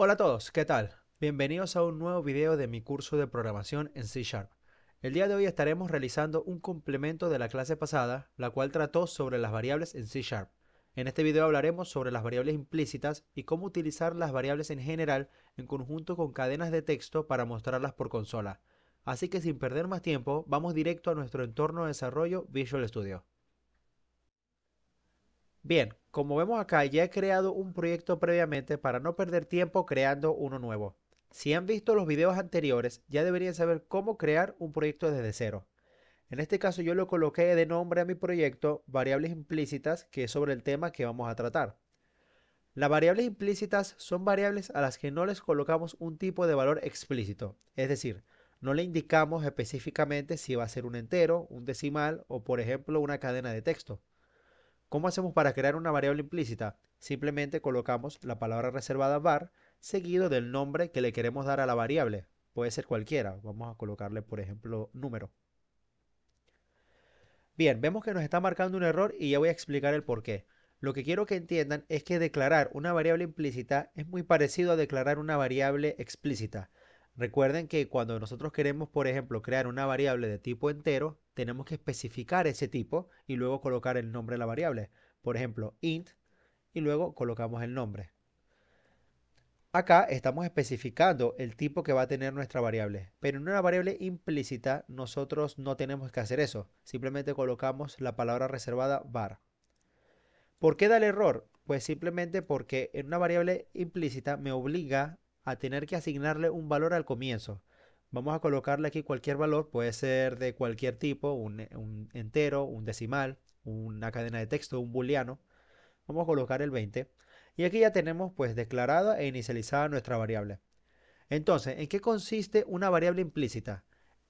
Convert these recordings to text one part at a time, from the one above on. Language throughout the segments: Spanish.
Hola a todos, ¿qué tal? Bienvenidos a un nuevo video de mi curso de programación en C Sharp. El día de hoy estaremos realizando un complemento de la clase pasada, la cual trató sobre las variables en C Sharp. En este video hablaremos sobre las variables implícitas y cómo utilizar las variables en general en conjunto con cadenas de texto para mostrarlas por consola. Así que sin perder más tiempo, vamos directo a nuestro entorno de desarrollo Visual Studio. Bien, como vemos acá, ya he creado un proyecto previamente para no perder tiempo creando uno nuevo. Si han visto los videos anteriores, ya deberían saber cómo crear un proyecto desde cero. En este caso yo lo coloqué de nombre a mi proyecto variables implícitas, que es sobre el tema que vamos a tratar. Las variables implícitas son variables a las que no les colocamos un tipo de valor explícito, es decir, no le indicamos específicamente si va a ser un entero, un decimal o por ejemplo una cadena de texto. ¿Cómo hacemos para crear una variable implícita? Simplemente colocamos la palabra reservada var seguido del nombre que le queremos dar a la variable. Puede ser cualquiera. Vamos a colocarle, por ejemplo, número. Bien, vemos que nos está marcando un error y ya voy a explicar el por qué. Lo que quiero que entiendan es que declarar una variable implícita es muy parecido a declarar una variable explícita. Recuerden que cuando nosotros queremos, por ejemplo, crear una variable de tipo entero, tenemos que especificar ese tipo y luego colocar el nombre de la variable. Por ejemplo, int y luego colocamos el nombre. Acá estamos especificando el tipo que va a tener nuestra variable, pero en una variable implícita nosotros no tenemos que hacer eso, simplemente colocamos la palabra reservada var. ¿Por qué da el error? Pues simplemente porque en una variable implícita me obliga a tener que asignarle un valor al comienzo. Vamos a colocarle aquí cualquier valor, puede ser de cualquier tipo, un, eh, entero, un decimal, una cadena de texto, un booleano. Vamos a colocar el 20. Y aquí ya tenemos pues declarada e inicializada nuestra variable. Entonces, ¿en qué consiste una variable implícita?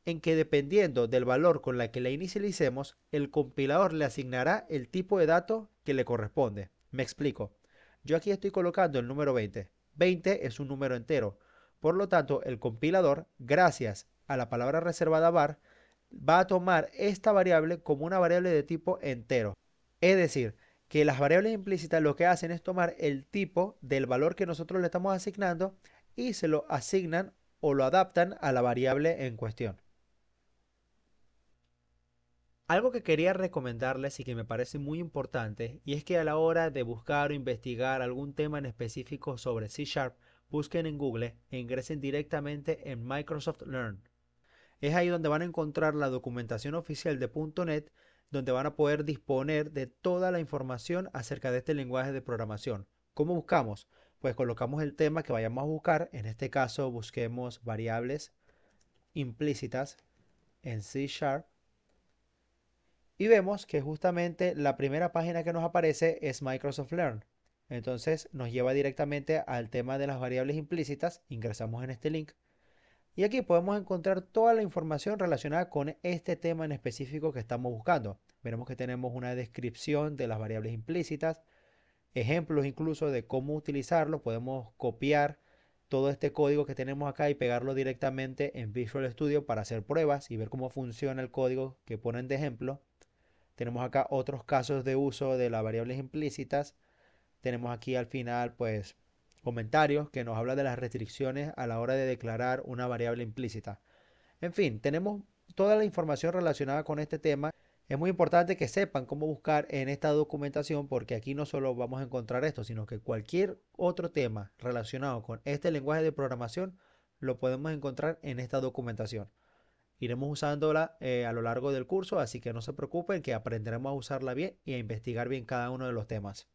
En que dependiendo del valor con la que la inicialicemos, el compilador le asignará el tipo de dato que le corresponde. Me explico. Yo aquí estoy colocando el número 20. 20 es un número entero. Por lo tanto, el compilador, gracias a la palabra reservada var, va a tomar esta variable como una variable de tipo entero. Es decir, que las variables implícitas lo que hacen es tomar el tipo del valor que nosotros le estamos asignando y se lo asignan o lo adaptan a la variable en cuestión. Algo que quería recomendarles y que me parece muy importante, y es que a la hora de buscar o investigar algún tema en específico sobre C Sharp, busquen en Google e ingresen directamente en Microsoft Learn. Es ahí donde van a encontrar la documentación oficial de .NET, donde van a poder disponer de toda la información acerca de este lenguaje de programación. ¿Cómo buscamos? Pues colocamos el tema que vayamos a buscar, en este caso busquemos variables implícitas en C Sharp y vemos que justamente la primera página que nos aparece es Microsoft Learn. Entonces nos lleva directamente al tema de las variables implícitas. Ingresamos en este link. Y aquí podemos encontrar toda la información relacionada con este tema en específico que estamos buscando. Veremos que tenemos una descripción de las variables implícitas, ejemplos incluso de cómo utilizarlo. Podemos copiar todo este código que tenemos acá y pegarlo directamente en Visual Studio para hacer pruebas y ver cómo funciona el código que ponen de ejemplo. Tenemos acá otros casos de uso de las variables implícitas. Tenemos aquí al final, pues, comentarios que nos habla de las restricciones a la hora de declarar una variable implícita. En fin, tenemos toda la información relacionada con este tema. Es muy importante que sepan cómo buscar en esta documentación porque aquí no solo vamos a encontrar esto, sino que cualquier otro tema relacionado con este lenguaje de programación lo podemos encontrar en esta documentación. Iremos usándola eh, a lo largo del curso, así que no se preocupen que aprenderemos a usarla bien y a investigar bien cada uno de los temas.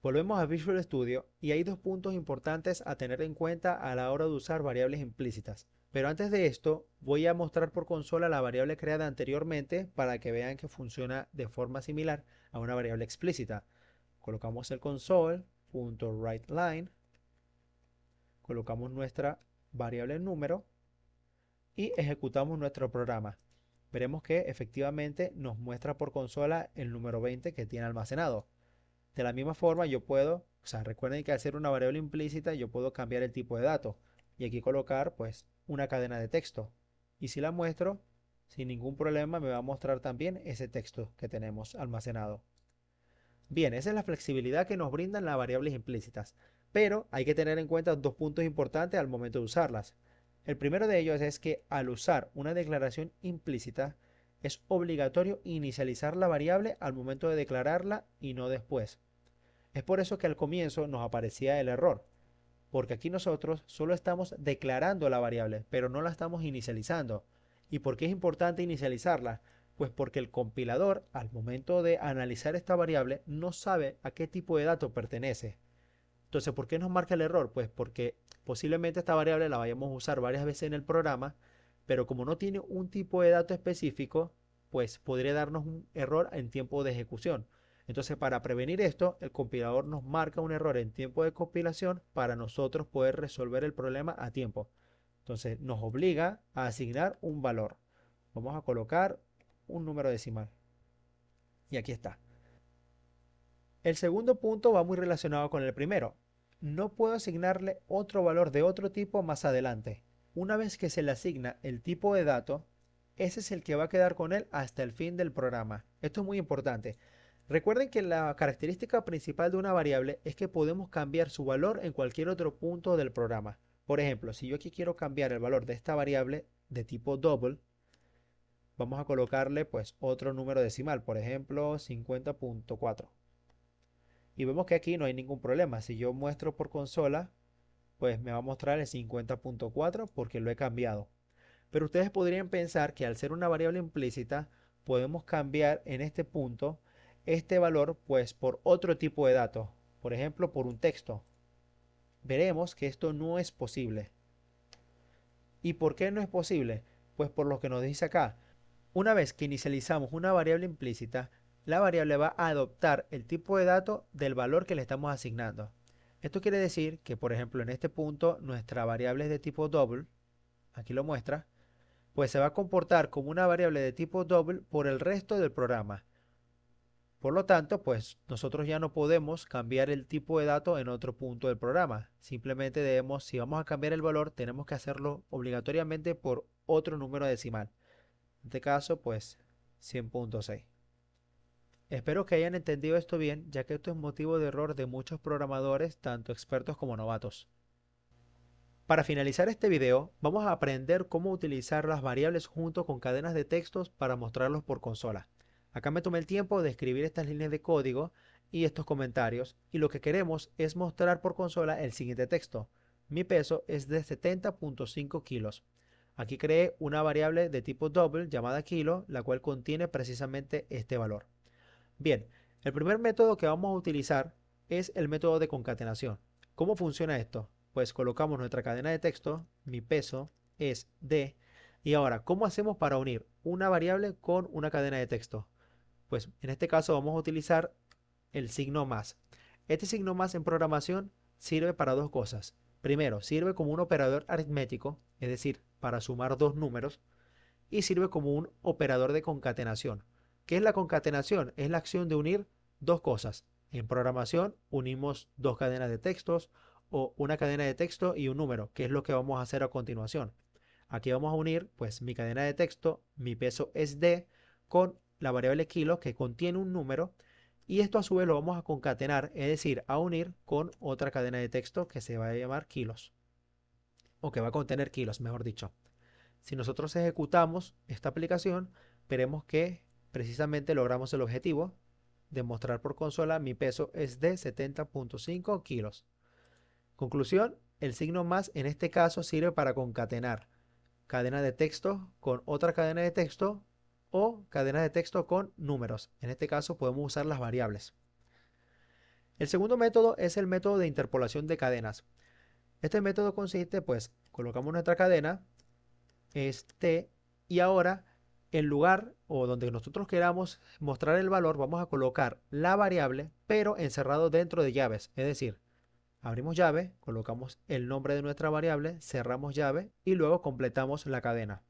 Volvemos a Visual Studio y hay dos puntos importantes a tener en cuenta a la hora de usar variables implícitas. Pero antes de esto, voy a mostrar por consola la variable creada anteriormente para que vean que funciona de forma similar a una variable explícita. Colocamos el console.WriteLine, colocamos nuestra variable número y ejecutamos nuestro programa. Veremos que efectivamente nos muestra por consola el número 20 que tiene almacenado. De la misma forma yo puedo, o sea, recuerden que al ser una variable implícita yo puedo cambiar el tipo de dato y aquí colocar pues una cadena de texto. Y si la muestro, sin ningún problema me va a mostrar también ese texto que tenemos almacenado. Bien, esa es la flexibilidad que nos brindan las variables implícitas, pero hay que tener en cuenta dos puntos importantes al momento de usarlas. El primero de ellos es que al usar una declaración implícita, es obligatorio inicializar la variable al momento de declararla y no después. Es por eso que al comienzo nos aparecía el error, porque aquí nosotros solo estamos declarando la variable, pero no la estamos inicializando. ¿Y por qué es importante inicializarla? Pues porque el compilador, al momento de analizar esta variable, no sabe a qué tipo de dato pertenece. Entonces, ¿por qué nos marca el error? Pues porque Posiblemente esta variable la vayamos a usar varias veces en el programa, pero como no tiene un tipo de dato específico, pues podría darnos un error en tiempo de ejecución. Entonces, para prevenir esto, el compilador nos marca un error en tiempo de compilación para nosotros poder resolver el problema a tiempo. Entonces, nos obliga a asignar un valor. Vamos a colocar un número decimal. Y aquí está. El segundo punto va muy relacionado con el primero no puedo asignarle otro valor de otro tipo más adelante. Una vez que se le asigna el tipo de dato, ese es el que va a quedar con él hasta el fin del programa. Esto es muy importante. Recuerden que la característica principal de una variable es que podemos cambiar su valor en cualquier otro punto del programa. Por ejemplo, si yo aquí quiero cambiar el valor de esta variable de tipo double, vamos a colocarle pues otro número decimal, por ejemplo 50.4. Y vemos que aquí no hay ningún problema. Si yo muestro por consola, pues me va a mostrar el 50.4 porque lo he cambiado. Pero ustedes podrían pensar que al ser una variable implícita, podemos cambiar en este punto este valor pues por otro tipo de datos. Por ejemplo, por un texto. Veremos que esto no es posible. ¿Y por qué no es posible? Pues por lo que nos dice acá. Una vez que inicializamos una variable implícita, la variable va a adoptar el tipo de dato del valor que le estamos asignando. Esto quiere decir que, por ejemplo, en este punto, nuestra variable es de tipo double, aquí lo muestra, pues se va a comportar como una variable de tipo double por el resto del programa. Por lo tanto, pues nosotros ya no podemos cambiar el tipo de dato en otro punto del programa. Simplemente debemos, si vamos a cambiar el valor, tenemos que hacerlo obligatoriamente por otro número decimal. En este caso, pues 100.6. Espero que hayan entendido esto bien, ya que esto es motivo de error de muchos programadores, tanto expertos como novatos. Para finalizar este video, vamos a aprender cómo utilizar las variables junto con cadenas de textos para mostrarlos por consola. Acá me tomé el tiempo de escribir estas líneas de código y estos comentarios, y lo que queremos es mostrar por consola el siguiente texto. Mi peso es de 70.5 kilos. Aquí creé una variable de tipo double llamada kilo, la cual contiene precisamente este valor. Bien, el primer método que vamos a utilizar es el método de concatenación. ¿Cómo funciona esto? Pues colocamos nuestra cadena de texto, mi peso es D, y ahora, ¿cómo hacemos para unir una variable con una cadena de texto? Pues en este caso vamos a utilizar el signo más. Este signo más en programación sirve para dos cosas. Primero, sirve como un operador aritmético, es decir, para sumar dos números, y sirve como un operador de concatenación, ¿Qué es la concatenación? Es la acción de unir dos cosas. En programación unimos dos cadenas de textos o una cadena de texto y un número, que es lo que vamos a hacer a continuación. Aquí vamos a unir pues mi cadena de texto, mi peso es D, con la variable kilos que contiene un número y esto a su vez lo vamos a concatenar, es decir, a unir con otra cadena de texto que se va a llamar kilos o que va a contener kilos, mejor dicho. Si nosotros ejecutamos esta aplicación, veremos que Precisamente logramos el objetivo de mostrar por consola mi peso es de 70.5 kilos. Conclusión, el signo más en este caso sirve para concatenar cadena de texto con otra cadena de texto o cadena de texto con números. En este caso podemos usar las variables. El segundo método es el método de interpolación de cadenas. Este método consiste, pues, colocamos nuestra cadena, este, y ahora en lugar o donde nosotros queramos mostrar el valor, vamos a colocar la variable, pero encerrado dentro de llaves. Es decir, abrimos llave, colocamos el nombre de nuestra variable, cerramos llave y luego completamos la cadena.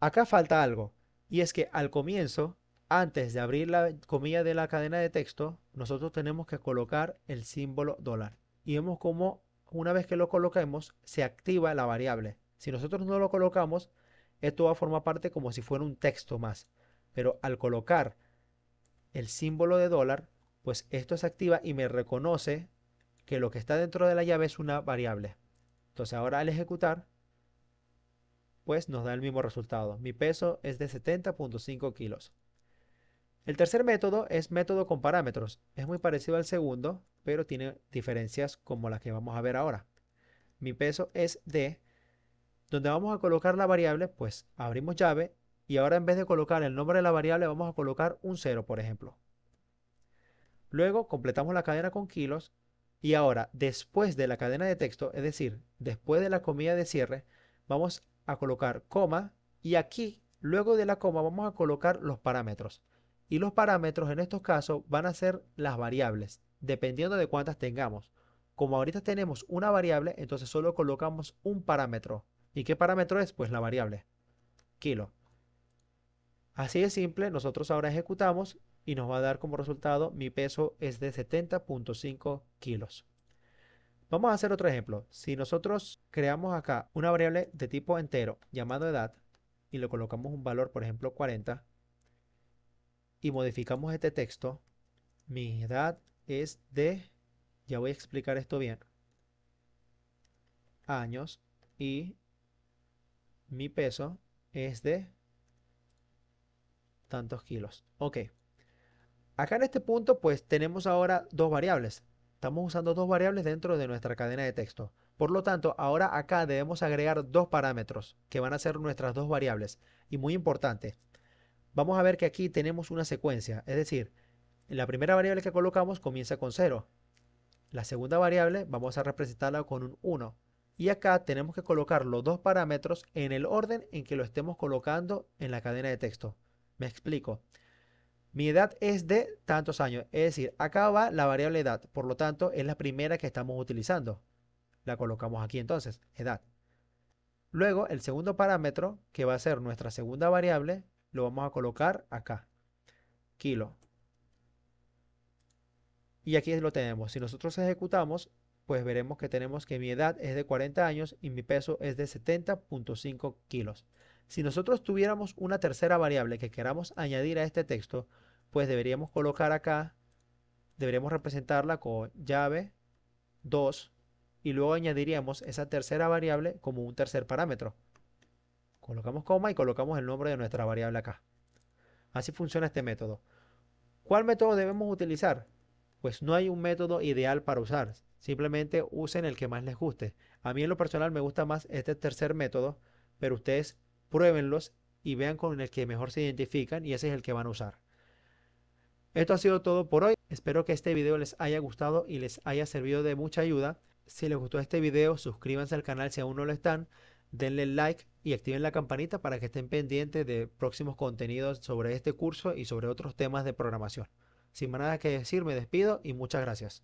Acá falta algo, y es que al comienzo, antes de abrir la comilla de la cadena de texto, nosotros tenemos que colocar el símbolo dólar. Y vemos cómo una vez que lo coloquemos, se activa la variable. Si nosotros no lo colocamos, esto va a formar parte como si fuera un texto más. Pero al colocar el símbolo de dólar, pues esto se activa y me reconoce que lo que está dentro de la llave es una variable. Entonces ahora al ejecutar, pues nos da el mismo resultado. Mi peso es de 70.5 kilos. El tercer método es método con parámetros. Es muy parecido al segundo, pero tiene diferencias como las que vamos a ver ahora. Mi peso es de donde vamos a colocar la variable, pues abrimos llave y ahora en vez de colocar el nombre de la variable vamos a colocar un 0, por ejemplo. Luego completamos la cadena con kilos y ahora después de la cadena de texto, es decir, después de la comida de cierre, vamos a colocar coma y aquí, luego de la coma, vamos a colocar los parámetros. Y los parámetros en estos casos van a ser las variables, dependiendo de cuántas tengamos. Como ahorita tenemos una variable, entonces solo colocamos un parámetro, ¿Y qué parámetro es? Pues la variable, kilo. Así de simple, nosotros ahora ejecutamos y nos va a dar como resultado mi peso es de 70.5 kilos. Vamos a hacer otro ejemplo. Si nosotros creamos acá una variable de tipo entero llamado edad y le colocamos un valor, por ejemplo, 40, y modificamos este texto, mi edad es de, ya voy a explicar esto bien, años y mi peso es de tantos kilos. Ok. Acá en este punto, pues tenemos ahora dos variables. Estamos usando dos variables dentro de nuestra cadena de texto. Por lo tanto, ahora acá debemos agregar dos parámetros que van a ser nuestras dos variables. Y muy importante, vamos a ver que aquí tenemos una secuencia. Es decir, la primera variable que colocamos comienza con 0. La segunda variable vamos a representarla con un 1 y acá tenemos que colocar los dos parámetros en el orden en que lo estemos colocando en la cadena de texto. Me explico. Mi edad es de tantos años, es decir, acá va la variable edad, por lo tanto es la primera que estamos utilizando. La colocamos aquí entonces, edad. Luego el segundo parámetro, que va a ser nuestra segunda variable, lo vamos a colocar acá, kilo. Y aquí lo tenemos. Si nosotros ejecutamos, pues veremos que tenemos que mi edad es de 40 años y mi peso es de 70.5 kilos. Si nosotros tuviéramos una tercera variable que queramos añadir a este texto, pues deberíamos colocar acá, deberíamos representarla con llave 2 y luego añadiríamos esa tercera variable como un tercer parámetro. Colocamos coma y colocamos el nombre de nuestra variable acá. Así funciona este método. ¿Cuál método debemos utilizar? pues no hay un método ideal para usar. Simplemente usen el que más les guste. A mí en lo personal me gusta más este tercer método, pero ustedes pruébenlos y vean con el que mejor se identifican y ese es el que van a usar. Esto ha sido todo por hoy. Espero que este video les haya gustado y les haya servido de mucha ayuda. Si les gustó este video, suscríbanse al canal si aún no lo están, denle like y activen la campanita para que estén pendientes de próximos contenidos sobre este curso y sobre otros temas de programación. Sin más nada que decir, me despido y muchas gracias.